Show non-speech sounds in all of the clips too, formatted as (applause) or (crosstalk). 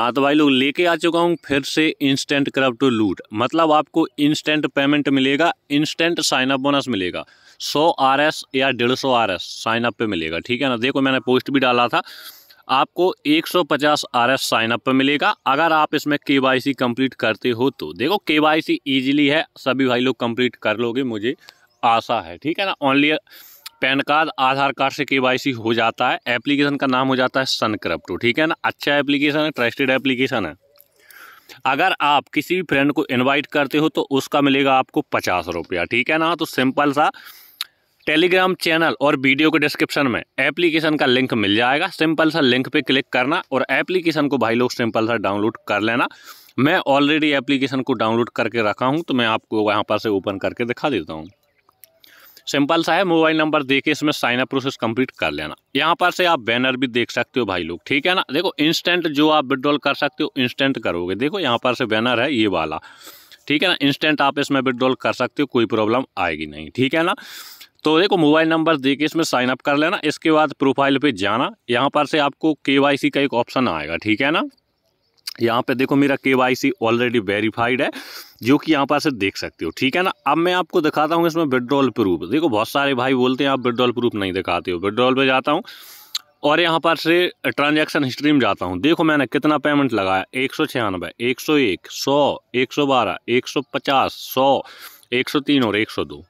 हाँ तो भाई लोग लेके आ चुका हूँ फिर से इंस्टेंट क्रप्ट लूट मतलब आपको इंस्टेंट पेमेंट मिलेगा इंस्टेंट साइनअप बोनस मिलेगा 100 आर एस या डेढ़ सौ आर एस साइनअप पे मिलेगा ठीक है ना देखो मैंने पोस्ट भी डाला था आपको 150 आरएस साइनअप पर मिलेगा अगर आप इसमें केवाईसी कंप्लीट करते हो तो देखो केवाईसी इजीली है सभी भाई लोग कंप्लीट कर लोगे मुझे आशा है ठीक है ना only PAN card Aadhaar card से के हो जाता है एप्लीकेशन का नाम हो जाता है सन क्रप्टो ठीक है ना अच्छा एप्लीकेशन है ट्रस्टेड एप्लीकेशन है अगर आप किसी भी फ्रेंड को इनवाइट करते हो तो उसका मिलेगा आपको पचास रुपया ठीक है ना तो सिंपल सा टेलीग्राम चैनल और वीडियो के डिस्क्रिप्शन में एप्लीकेशन का लिंक मिल जाएगा सिंपल सा लिंक पे क्लिक करना और एप्लीकेशन को भाई लोग सिंपल सा डाउनलोड कर लेना मैं ऑलरेडी एप्लीकेशन को डाउनलोड करके रखा हूँ तो मैं आपको वहाँ पर से ओपन करके दिखा देता हूँ सिंपल सा है मोबाइल नंबर दे के इसमें साइन अप प्रोसेस कंप्लीट कर लेना यहाँ पर से आप बैनर भी देख सकते हो भाई लोग ठीक है ना देखो इंस्टेंट जो आप विड्रॉल कर सकते हो इंस्टेंट करोगे देखो यहाँ पर से बैनर है ये वाला ठीक है ना इंस्टेंट आप इसमें विड्रॉल कर सकते हो कोई प्रॉब्लम आएगी नहीं ठीक है ना तो देखो मोबाइल नंबर दे के इसमें साइन अप कर लेना इसके बाद प्रोफाइल पे जाना यहाँ पर से आपको के का एक ऑप्शन आएगा ठीक है ना यहाँ पे देखो मेरा के ऑलरेडी वेरीफाइड है जो कि यहाँ पर से देख सकते हो ठीक है ना अब मैं आपको दिखाता हूँ इसमें विड्रॉल प्रूफ देखो बहुत सारे भाई बोलते हैं आप विड्रॉल प्रूफ नहीं दिखाते हो विड्रॉल पर जाता हूँ और यहाँ पर से ट्रांजैक्शन हिस्ट्री में जाता हूँ देखो मैंने कितना पेमेंट लगाया एक सौ छियानवे एक सौ एक सौ एक सौ बारह एक सौ पचास सौ एक सौ तीन और एक सौ दो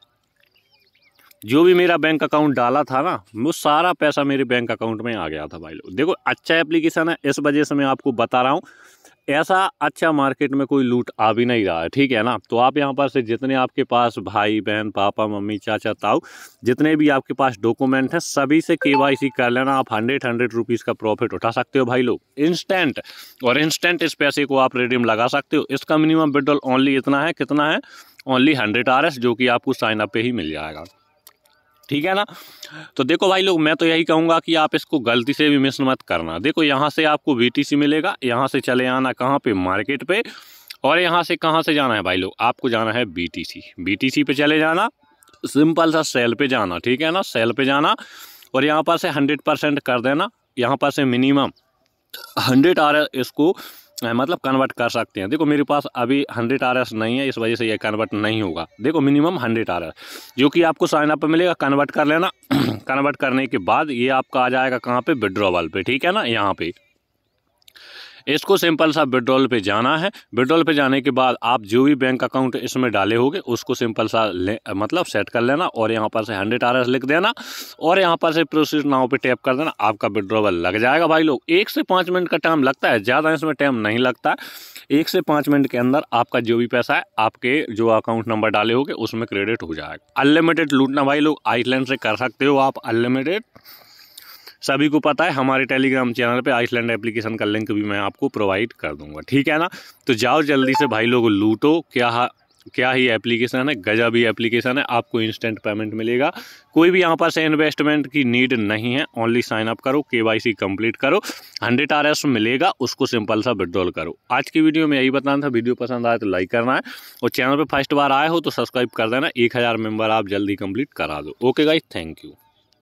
जो भी मेरा बैंक अकाउंट डाला था ना वो सारा पैसा मेरे बैंक अकाउंट में आ गया था भाई लोग देखो अच्छा एप्लीकेशन है इस वजह से मैं आपको बता रहा हूँ ऐसा अच्छा मार्केट में कोई लूट आ भी नहीं रहा है ठीक है ना तो आप यहाँ पर से जितने आपके पास भाई बहन पापा मम्मी चाचा ताऊ जितने भी आपके पास डॉक्यूमेंट हैं सभी से के कर लेना आप हंड्रेड हंड्रेड रुपीज़ का प्रॉफिट उठा सकते हो भाई लोग इंस्टेंट और इंस्टेंट इस पैसे को आप रिडीम लगा सकते हो इसका मिनिमम बिडल ओनली इतना है कितना है ओनली हंड्रेड आर जो कि आपको साइन अप ही मिल जाएगा ठीक है ना तो देखो भाई लोग मैं तो यही कहूँगा कि आप इसको गलती से भी मिस मत करना देखो यहाँ से आपको बी मिलेगा यहाँ से चले आना कहाँ पे मार्केट पर और यहाँ से कहाँ से जाना है भाई लोग आपको जाना है B B T C T C पे चले जाना सिंपल सा सेल पे जाना ठीक है ना सेल पे जाना और यहाँ पर से हंड्रेड परसेंट कर देना यहाँ पर से मिनिमम हंड्रेड आर इसको मतलब कन्वर्ट कर सकते हैं देखो मेरे पास अभी हंड्रेड आर नहीं है इस वजह से ये कन्वर्ट नहीं होगा देखो मिनिमम हंड्रेड आर जो कि आपको साइन अप मिलेगा कन्वर्ट कर लेना कन्वर्ट (clears throat) करने के बाद ये आपका आ जाएगा कहाँ पे विड्रॉवल पे ठीक है ना यहाँ पे इसको सिंपल सा विड्रॉल पे जाना है विड्रॉल पे जाने के बाद आप जो भी बैंक अकाउंट इसमें डाले होंगे उसको सिंपल सा ले मतलब सेट कर लेना और यहाँ पर से हंड्रेड आर लिख देना और यहाँ पर से प्रोसेस नाव पे टैप कर देना आपका विड्रॉवल लग जाएगा भाई लोग एक से पाँच मिनट का टाइम लगता है ज़्यादा इसमें टाइम नहीं लगता है एक से पाँच मिनट के अंदर आपका जो भी पैसा है आपके जो अकाउंट नंबर डाले होगे उसमें क्रेडिट हो जाएगा अनलिमिटेड लूटना भाई लोग आइसलैंड से कर सकते हो आप अनलिमिटेड सभी को पता है हमारे टेलीग्राम चैनल पे आइसलैंड एप्लीकेशन का लिंक भी मैं आपको प्रोवाइड कर दूंगा ठीक है ना तो जाओ जल्दी से भाई लोग लूटो क्या क्या ही एप्लीकेशन है गजा भी एप्लीकेशन है आपको इंस्टेंट पेमेंट मिलेगा कोई भी यहाँ पर से इन्वेस्टमेंट की नीड नहीं है ओनली साइन अप करो केवाईसी कंप्लीट करो हंड्रेड आर मिलेगा उसको सिंपल सा विड्रॉल करो आज की वीडियो में यही बताना था वीडियो पसंद आए तो लाइक करना है और चैनल पर फर्स्ट बार आए हो तो सब्सक्राइब कर देना एक हज़ार आप जल्दी कंप्लीट करा दो ओके गाई थैंक यू